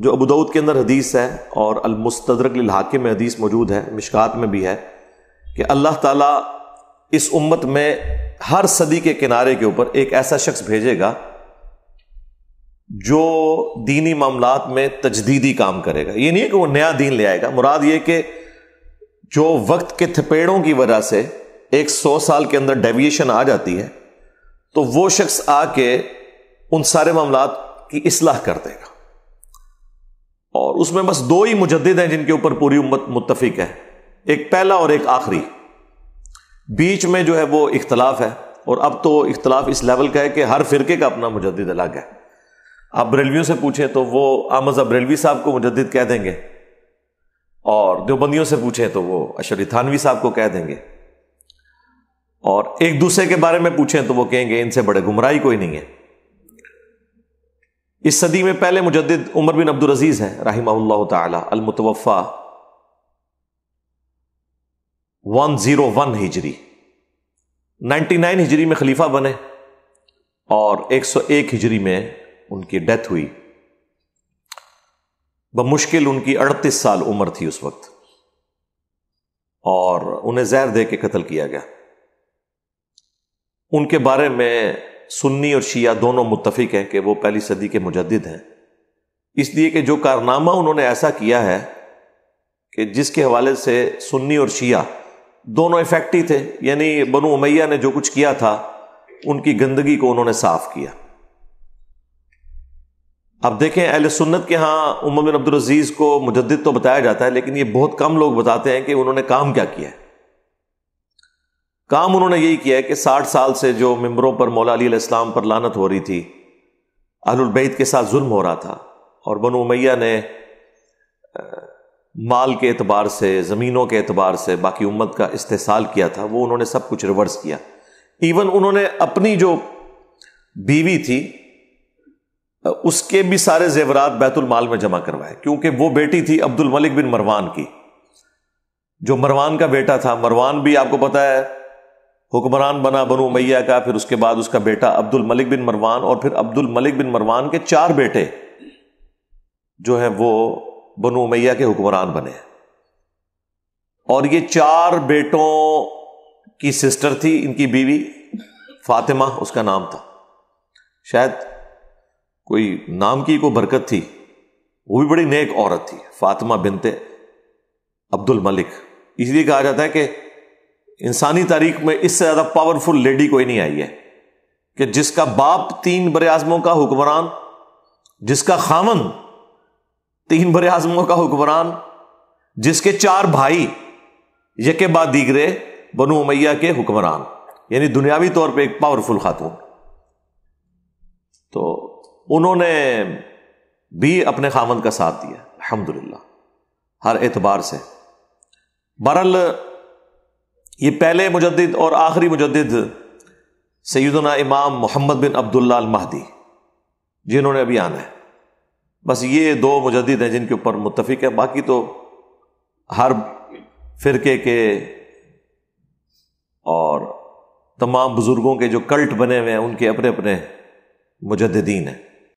जो अबूदाऊद के अंदर हदीस है और अलमुस्तरक हाकिम में हदीस मौजूद है मिशकात में भी है कि अल्लाह ताला इस उम्मत में हर सदी के किनारे के ऊपर एक ऐसा शख्स भेजेगा जो दीनी मामला में तजदीदी काम करेगा ये नहीं है कि वो नया दीन ले आएगा मुराद ये कि जो वक्त के थपेड़ों की वजह से एक सौ साल के अंदर डेविएशन आ जाती है तो वो शख्स आके उन सारे मामला की असलाह कर देगा और उसमें बस दो ही मुजद हैं जिनके ऊपर पूरी उम्मत मुतफिक है एक पहला और एक आखिरी बीच में जो है वो इख्तलाफ है और अब तो इख्तलाफ इस लेवल का है कि हर फिरके का अपना मुजद अलग है आप बरेलवियों से पूछें तो वो आमज अब्रेलवी साहब को मुजद कह देंगे और देवबंदियों से पूछें तो वो अशरी थानवी साहब को कह देंगे और एक दूसरे के बारे में पूछें तो वो कहेंगे इनसे बड़े गुमराह कोई नहीं है इस सदी में पहले मुजद उमर बिन अब्दुल अजीज हैं राहिमा तलमतवफ़ा वन जीरो वन हिजरी नाइन्टी नाइन हिजरी में खलीफा बने और एक सौ एक हिजरी में उनकी डेथ हुई बमुश्किल उनकी अड़तीस साल उम्र थी उस वक्त और उन्हें जहर दे के कत्ल किया गया उनके बारे में सुन्नी और शिया दोनों मुतफिक हैं कि वो पहली सदी के मुजद हैं इसलिए कि जो कारनामा उन्होंने ऐसा किया है कि जिसके हवाले से सुन्नी और शिया दोनों ही थे यानी बनु उमैया ने जो कुछ किया था उनकी गंदगी को उन्होंने साफ किया अब देखें अहल सुन्नत के यहाँ उमर बिन अब्दुलरजीज़ को मुजद तो बताया जाता है लेकिन ये बहुत कम लोग बताते हैं कि उन्होंने काम क्या किया है काम उन्होंने यही किया है कि साठ साल से जो मम्बरों पर मौला अली इस्लाम पर लानत हो रही थी अहलबैत के साथ जुल्म हो रहा था और बनु मैया ने माल के अतबार से ज़मीनों के अतबार से बाकी उम्मत का इस्तेसाल किया था वो उन्होंने सब कुछ रिवर्स किया इवन उन्होंने अपनी जो बीवी थी उसके भी सारे जेवरात बैतुल माल में जमा करवाए क्योंकि वो बेटी थी अब्दुल मलिक बिन मरवान की जो मरवान का बेटा था मरवान भी आपको पता है हुक्मरान बना बनु मैया का फिर उसके बाद उसका बेटा अब्दुल मलिक बिन मरवान और फिर अब्दुल मलिक बिन मरवान के चार बेटे जो हैं वो बनु मैया के हुक्मरान बने और ये चार बेटों की सिस्टर थी इनकी बीवी फातिमा उसका नाम था शायद कोई नाम की कोई बरकत थी वो भी बड़ी नेक औरत थी फातिमा बिनते अब्दुल मलिक इसलिए कहा जाता है कि इंसानी तारीख में इससे ज़्यादा पावरफुल लेडी कोई नहीं आई है कि जिसका बाप तीन बर आजमों का हुक्मरान जिसका खामन तीन बर आजमों का हुक्मरान जिसके चार भाई यके बाद दीगरे बनु उमैया के हुक्मरान यानी दुनियावी तौर पे एक पावरफुल खातून तो उन्होंने भी अपने खामन का साथ दिया अल्हम्दुलिल्लाह हर एतबार से बहरल ये पहले मुजद और आखिरी मुजद सैदना इमाम मोहम्मद बिन अब्दुल्ला महदी जिन्होंने अभी आना है बस ये दो मुजद हैं जिनके ऊपर मुतफिक है बाकी तो हर फिर के और तमाम बुज़ुर्गों के जो कल्ट बने हुए हैं उनके अपने अपने मुजद्दीन हैं